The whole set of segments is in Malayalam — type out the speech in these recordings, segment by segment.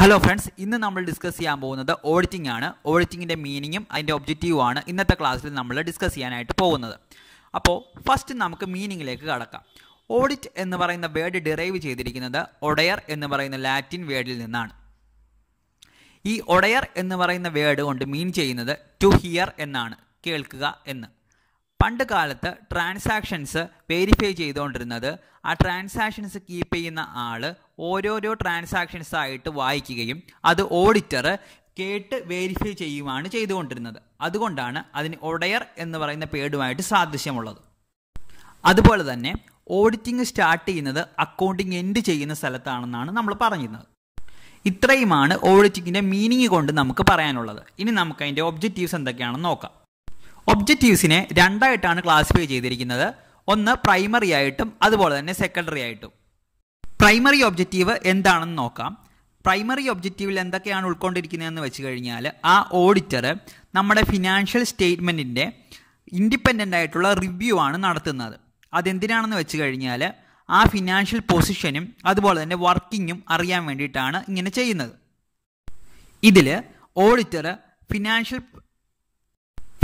ഹലോ ഫ്രണ്ട്സ് ഇന്ന് നമ്മൾ ഡിസ്കസ് ചെയ്യാൻ പോകുന്നത് ഓഡിറ്റിംഗ് ആണ് ഓഡിറ്റിങ്ങിൻ്റെ മീനിങ്ങും അതിൻ്റെ ഒബ്ജക്റ്റീവും ആണ് ഇന്നത്തെ ക്ലാസ്സിൽ നമ്മൾ ഡിസ്കസ് ചെയ്യാനായിട്ട് പോകുന്നത് അപ്പോൾ ഫസ്റ്റ് നമുക്ക് മീനിങ്ങിലേക്ക് കടക്കാം ഓഡിറ്റ് എന്ന് പറയുന്ന വേർഡ് ഡിറൈവ് ചെയ്തിരിക്കുന്നത് ഒടയർ എന്ന് പറയുന്ന ലാറ്റിൻ വേർഡിൽ നിന്നാണ് ഈ ഒടയർ എന്ന് പറയുന്ന വേർഡ് കൊണ്ട് മീൻ ചെയ്യുന്നത് ടു ഹിയർ എന്നാണ് കേൾക്കുക എന്ന് പണ്ട് കാലത്ത് ട്രാൻസാക്ഷൻസ് വെരിഫൈ ചെയ്തുകൊണ്ടിരുന്നത് ആ ട്രാൻസാക്ഷൻസ് കീപ്പ് ചെയ്യുന്ന ആൾ ഓരോരോ ട്രാൻസാക്ഷൻസ് ആയിട്ട് വായിക്കുകയും അത് ഓഡിറ്റർ കേട്ട് വെരിഫൈ ചെയ്യുകയാണ് ചെയ്തുകൊണ്ടിരുന്നത് അതുകൊണ്ടാണ് അതിന് ഒഡയർ എന്ന് പറയുന്ന പേടുമായിട്ട് സാദൃശ്യമുള്ളത് അതുപോലെ തന്നെ ഓഡിറ്റിംഗ് സ്റ്റാർട്ട് ചെയ്യുന്നത് അക്കൗണ്ടിങ് എൻഡ് ചെയ്യുന്ന സ്ഥലത്താണെന്നാണ് നമ്മൾ പറഞ്ഞിരുന്നത് ഇത്രയുമാണ് ഓഡിറ്റിങ്ങിൻ്റെ മീനിങ് കൊണ്ട് നമുക്ക് പറയാനുള്ളത് ഇനി നമുക്ക് അതിൻ്റെ ഒബ്ജക്റ്റീവ്സ് എന്തൊക്കെയാണെന്ന് നോക്കാം ഒബ്ജക്റ്റീവ്സിനെ രണ്ടായിട്ടാണ് ക്ലാസിഫൈ ചെയ്തിരിക്കുന്നത് ഒന്ന് പ്രൈമറി ആയിട്ടും അതുപോലെ തന്നെ സെക്കൻഡറി ആയിട്ടും പ്രൈമറി ഒബ്ജക്റ്റീവ് എന്താണെന്ന് നോക്കാം പ്രൈമറി ഒബ്ജക്റ്റീവിൽ എന്തൊക്കെയാണ് ഉൾക്കൊണ്ടിരിക്കുന്നതെന്ന് വെച്ച് കഴിഞ്ഞാൽ ആ ഓഡിറ്റർ നമ്മുടെ ഫിനാൻഷ്യൽ സ്റ്റേറ്റ്മെൻറ്റിൻ്റെ ഇൻഡിപെൻഡൻ്റ് ആയിട്ടുള്ള റിവ്യൂ ആണ് നടത്തുന്നത് അതെന്തിനാണെന്ന് വെച്ച് കഴിഞ്ഞാൽ ആ ഫിനാൻഷ്യൽ പൊസിഷനും അതുപോലെ തന്നെ വർക്കിങ്ങും അറിയാൻ വേണ്ടിയിട്ടാണ് ഇങ്ങനെ ചെയ്യുന്നത് ഇതിൽ ഓഡിറ്റർ ഫിനാൻഷ്യൽ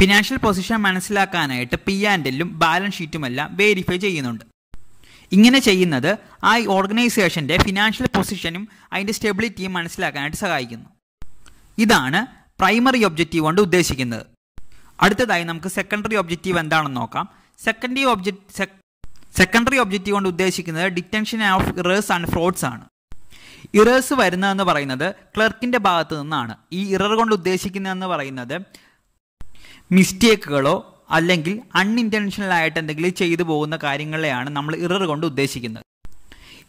ഫിനാൻഷ്യൽ പൊസിഷൻ മനസ്സിലാക്കാനായിട്ട് പി ആൻഡ് എല്ലും ബാലൻസ് ഷീറ്റുമെല്ലാം വെരിഫൈ ചെയ്യുന്നുണ്ട് ഇങ്ങനെ ചെയ്യുന്നത് ആ ഓർഗനൈസേഷൻ്റെ ഫിനാൻഷ്യൽ പൊസിഷനും അതിൻ്റെ സ്റ്റെബിലിറ്റിയും മനസ്സിലാക്കാനായിട്ട് സഹായിക്കുന്നു ഇതാണ് പ്രൈമറി ഒബ്ജക്റ്റീവ് കൊണ്ട് ഉദ്ദേശിക്കുന്നത് അടുത്തതായി നമുക്ക് സെക്കൻഡറി ഒബ്ജക്റ്റീവ് എന്താണെന്ന് നോക്കാം സെക്കൻഡറി ഒബ്ജക്റ്റ് സെക്കൻഡറി ഒബ്ജക്റ്റീവ് കൊണ്ട് ഉദ്ദേശിക്കുന്നത് detection of errors and frauds ആണ് ഇറേഴ്സ് വരുന്നതെന്ന് പറയുന്നത് ക്ലർക്കിൻ്റെ ഭാഗത്ത് നിന്നാണ് ഈ ഇറർ കൊണ്ട് ഉദ്ദേശിക്കുന്നതെന്ന് പറയുന്നത് മിസ്റ്റേക്കുകളോ അല്ലെങ്കിൽ അൺഇൻറ്റൻഷനൽ ആയിട്ട് എന്തെങ്കിലും ചെയ്തു പോകുന്ന കാര്യങ്ങളെയാണ് നമ്മൾ ഇറർ കൊണ്ട് ഉദ്ദേശിക്കുന്നത്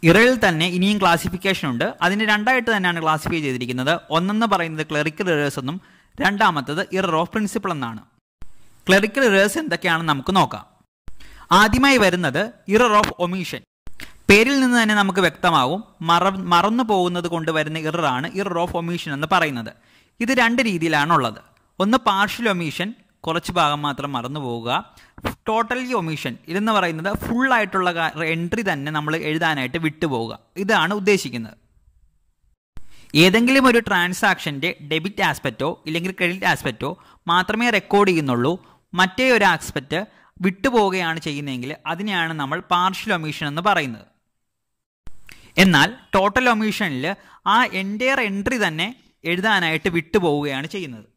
ഇറയിൽ തന്നെ ഇനിയും ക്ലാസിഫിക്കേഷൻ ഉണ്ട് അതിന് രണ്ടായിട്ട് തന്നെയാണ് ക്ലാസിഫൈ ചെയ്തിരിക്കുന്നത് ഒന്നെന്ന് പറയുന്നത് ക്ലറിക്കൽ ഇറേഴ്സ് എന്നും രണ്ടാമത്തത് ഇറർ ഓഫ് പ്രിൻസിപ്പിൾ എന്നാണ് ക്ലറിക്കൽ ഇറേഴ്സ് എന്തൊക്കെയാണെന്ന് നമുക്ക് നോക്കാം ആദ്യമായി വരുന്നത് ഇറർ ഓഫ് ഒമീഷൻ പേരിൽ നിന്ന് തന്നെ നമുക്ക് വ്യക്തമാവും മറ മറന്നു പോകുന്നത് കൊണ്ട് വരുന്ന ആണ് ഇറർ ഓഫ് ഒമീഷൻ എന്ന് പറയുന്നത് ഇത് രണ്ട് രീതിയിലാണുള്ളത് ഒന്ന് പാർഷ്യൽ ഒമീഷൻ കുറച്ച് ഭാഗം മാത്രം മറന്നു പോവുക ടോട്ടലി ഒമിഷൻ ഇതെന്ന് പറയുന്നത് ഫുള്ളായിട്ടുള്ള എൻട്രി തന്നെ നമ്മൾ എഴുതാനായിട്ട് വിട്ടുപോവുക ഇതാണ് ഉദ്ദേശിക്കുന്നത് ഏതെങ്കിലും ഒരു ട്രാൻസാക്ഷൻ്റെ ഡെബിറ്റ് ആസ്പെക്റ്റോ ഇല്ലെങ്കിൽ ക്രെഡിറ്റ് ആസ്പെക്റ്റോ മാത്രമേ റെക്കോർഡ് ചെയ്യുന്നുള്ളൂ മറ്റേ ഒരു ആസ്പെക്റ്റ് വിട്ടുപോവുകയാണ് ചെയ്യുന്നതെങ്കിൽ അതിനെയാണ് നമ്മൾ പാർഷ്യൽ ഒമീഷൻ എന്ന് പറയുന്നത് എന്നാൽ ടോട്ടൽ ഒമീഷനിൽ ആ എൻറ്റയർ എൻട്രി തന്നെ എഴുതാനായിട്ട് വിട്ടുപോവുകയാണ് ചെയ്യുന്നത്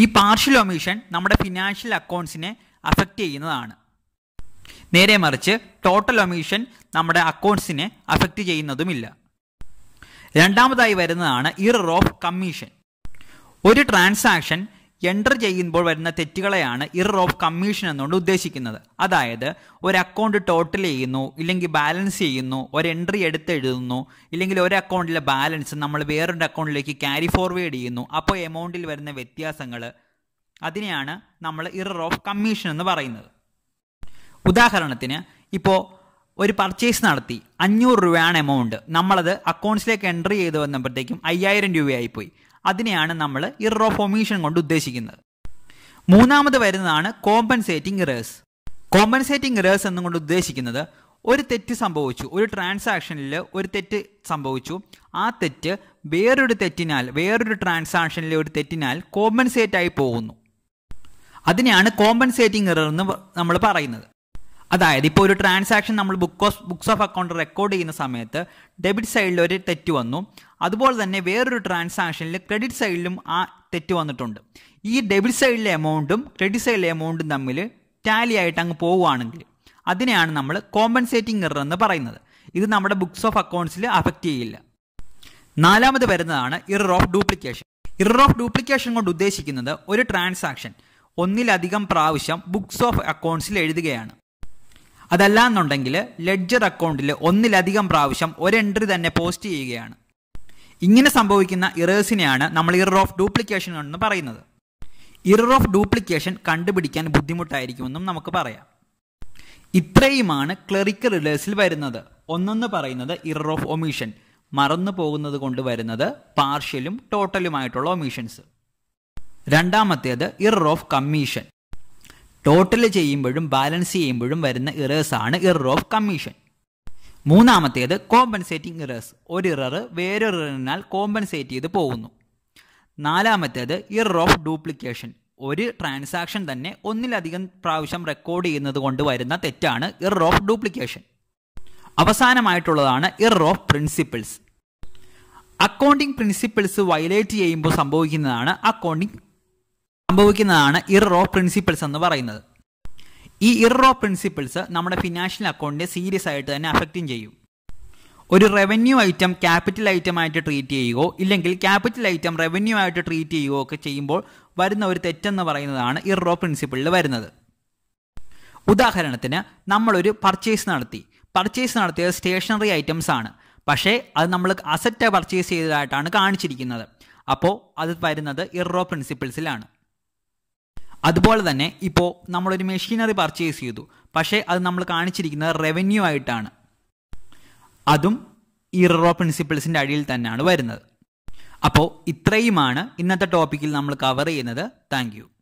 ഈ പാർഷ്യൽ ഒമീഷൻ നമ്മുടെ ഫിനാൻഷ്യൽ അക്കൗണ്ട്സിനെ അഫക്റ്റ് ചെയ്യുന്നതാണ് നേരെ മറിച്ച് ടോട്ടൽ ഒമീഷൻ നമ്മുടെ അക്കൗണ്ട്സിനെ അഫക്റ്റ് ചെയ്യുന്നതുമില്ല രണ്ടാമതായി വരുന്നതാണ് ഇറർ ഓഫ് കമ്മീഷൻ ഒരു ട്രാൻസാക്ഷൻ എൻ്റർ ചെയ്യുമ്പോൾ വരുന്ന തെറ്റുകളെയാണ് ഇറർ ഓഫ് കമ്മീഷൻ എന്നുകൊണ്ട് ഉദ്ദേശിക്കുന്നത് അതായത് ഒരു അക്കൗണ്ട് ടോട്ടൽ ചെയ്യുന്നു ഇല്ലെങ്കിൽ ബാലൻസ് ചെയ്യുന്നു ഒരു എൻട്രി എടുത്തെഴുതുന്നു എഴുതുന്നു ഇല്ലെങ്കിൽ ഒരു അക്കൗണ്ടിലെ ബാലൻസ് നമ്മൾ വേറൊരു അക്കൗണ്ടിലേക്ക് ക്യാരി ഫോർവേഡ് ചെയ്യുന്നു അപ്പോൾ എമൗണ്ടിൽ വരുന്ന വ്യത്യാസങ്ങൾ അതിനെയാണ് നമ്മൾ ഇറർ ഓഫ് കമ്മീഷൻ എന്ന് പറയുന്നത് ഉദാഹരണത്തിന് ഇപ്പോൾ ഒരു പർച്ചേസ് നടത്തി അഞ്ഞൂറ് രൂപയാണ് എമൗണ്ട് നമ്മളത് അക്കൗണ്ട്സിലേക്ക് എൻട്രി ചെയ്ത് വന്നപ്പോഴത്തേക്കും അയ്യായിരം രൂപയായിപ്പോയി അതിനെയാണ് നമ്മൾ ഇറർ കൊണ്ട് ഉദ്ദേശിക്കുന്നത് മൂന്നാമത് വരുന്നതാണ് കോമ്പൻസേറ്റിംഗ് റേഴ്സ് കോമ്പൻസേറ്റിംഗ് ഇറേഴ്സ് എന്നുകൊണ്ട് ഉദ്ദേശിക്കുന്നത് ഒരു തെറ്റ് സംഭവിച്ചു ഒരു ട്രാൻസാക്ഷനിൽ ഒരു തെറ്റ് സംഭവിച്ചു ആ തെറ്റ് വേറൊരു തെറ്റിനാൽ വേറൊരു ട്രാൻസാക്ഷനിലെ ഒരു തെറ്റിനാൽ കോമ്പൻസേറ്റ് ആയി പോകുന്നു അതിനെയാണ് കോമ്പൻസേറ്റിംഗ് എറർ എന്ന് നമ്മൾ പറയുന്നത് അതായത് ഇപ്പോൾ ഒരു ട്രാൻസാക്ഷൻ നമ്മൾ book of books of account record ചെയ്യുന്ന സമയത്ത് ഡെബിറ്റ് സൈഡിൽ ഒരു തെറ്റ് വന്നു അതുപോലെ തന്നെ വേറൊരു ട്രാൻസാക്ഷനിൽ ക്രെഡിറ്റ് സൈഡിലും ആ തെറ്റ് വന്നിട്ടുണ്ട് ഈ ഡെബിറ്റ് സൈഡിലെ എമൗണ്ടും ക്രെഡിറ്റ് സൈഡിലെ എമൗണ്ടും തമ്മിൽ ടാലി ആയിട്ട് അങ്ങ് പോവുകയാണെങ്കിൽ അതിനെയാണ് നമ്മൾ കോമ്പൻസേറ്റിംഗ് എറർ എന്ന് പറയുന്നത് ഇത് നമ്മുടെ ബുക്സ് ഓഫ് അക്കൗണ്ട്സിൽ അഫക്റ്റ് ചെയ്യില്ല നാലാമത് വരുന്നതാണ് error of duplication error of duplication കൊണ്ട് ഉദ്ദേശിക്കുന്നത് ഒരു ട്രാൻസാക്ഷൻ ഒന്നിലധികം പ്രാവശ്യം ബുക്സ് ഓഫ് അക്കൗണ്ട്സിൽ എഴുതുകയാണ് അതല്ല എന്നുണ്ടെങ്കിൽ ലെഡ്ജർ അക്കൗണ്ടിൽ ഒന്നിലധികം പ്രാവശ്യം ഒരു എൻട്രി തന്നെ പോസ്റ്റ് ചെയ്യുകയാണ് ഇങ്ങനെ സംഭവിക്കുന്ന ഇറേഴ്സിനെയാണ് നമ്മൾ ഇറർ ഓഫ് ഡ്യൂപ്ലിക്കേഷൻ എന്ന് പറയുന്നത് ഇറർ ഓഫ് ഡ്യൂപ്ലിക്കേഷൻ കണ്ടുപിടിക്കാൻ ബുദ്ധിമുട്ടായിരിക്കുമെന്നും നമുക്ക് പറയാം ഇത്രയുമാണ് ക്ലറിക്കൽ ഇറേഴ്സിൽ വരുന്നത് ഒന്നെന്ന് പറയുന്നത് ഇറർ ഓഫ് ഒമീഷൻ മറന്നു പോകുന്നത് കൊണ്ട് വരുന്നത് പാർഷ്യലും ടോട്ടലുമായിട്ടുള്ള ഒമീഷൻസ് രണ്ടാമത്തേത് ഇറർ ഓഫ് കമ്മീഷൻ ടോട്ടൽ ചെയ്യുമ്പോഴും ബാലൻസ് ചെയ്യുമ്പോഴും വരുന്ന ഇറേഴ്സ് ആണ് ഇറർ ഓഫ് കമ്മീഷൻ മൂന്നാമത്തേത് കോമ്പൻസേറ്റിംഗ് ഇറേഴ്സ് ഒരു ഇറർ വേറൊരു ഇററിനാൽ കോമ്പൻസേറ്റ് ചെയ്ത് പോകുന്നു നാലാമത്തേത് ഇറർ ഓഫ് ഡ്യൂപ്ലിക്കേഷൻ ഒരു ട്രാൻസാക്ഷൻ തന്നെ ഒന്നിലധികം പ്രാവശ്യം റെക്കോർഡ് ചെയ്യുന്നത് കൊണ്ട് വരുന്ന തെറ്റാണ് ഇറർ ഓഫ് ഡ്യൂപ്ലിക്കേഷൻ അവസാനമായിട്ടുള്ളതാണ് error of principles accounting principles violate ചെയ്യുമ്പോൾ സംഭവിക്കുന്നതാണ് അക്കൗണ്ടിംഗ് സംഭവിക്കുന്നതാണ് ഇറോ പ്രിൻസിപ്പിൾസ് എന്ന് പറയുന്നത് ഈ ഇറോ പ്രിൻസിപ്പിൾസ് നമ്മുടെ ഫിനാൻഷ്യൽ അക്കൗണ്ടിനെ സീരിയസ് ആയിട്ട് തന്നെ അഫക്റ്റും ചെയ്യും ഒരു റവന്യൂ ഐറ്റം ക്യാപിറ്റൽ ആയിട്ട് ട്രീറ്റ് ചെയ്യുകയോ ഇല്ലെങ്കിൽ ക്യാപിറ്റൽ ഐറ്റം റവന്യൂ ആയിട്ട് ട്രീറ്റ് ചെയ്യുകയോ ഒക്കെ ചെയ്യുമ്പോൾ വരുന്ന ഒരു തെറ്റെന്ന് പറയുന്നതാണ് ഇറോ പ്രിൻസിപ്പിളിൽ വരുന്നത് ഉദാഹരണത്തിന് നമ്മളൊരു പർച്ചേസ് നടത്തി പർച്ചേസ് നടത്തിയത് സ്റ്റേഷനറി ഐറ്റംസ് ആണ് പക്ഷേ അത് നമ്മൾ അസറ്റ് പർച്ചേസ് ചെയ്തതായിട്ടാണ് കാണിച്ചിരിക്കുന്നത് അപ്പോൾ അത് വരുന്നത് ഇറോ പ്രിൻസിപ്പിൾസിലാണ് അതുപോലെ തന്നെ ഇപ്പോൾ നമ്മളൊരു മെഷീനറി പർച്ചേസ് ചെയ്തു പക്ഷേ അത് നമ്മൾ കാണിച്ചിരിക്കുന്നത് റവന്യൂ ആയിട്ടാണ് അതും ഈ റോ പ്രിൻസിപ്പിൾസിൻ്റെ അടിയിൽ തന്നെയാണ് വരുന്നത് അപ്പോൾ ഇത്രയുമാണ് ഇന്നത്തെ ടോപ്പിക്കിൽ നമ്മൾ കവർ ചെയ്യുന്നത് താങ്ക്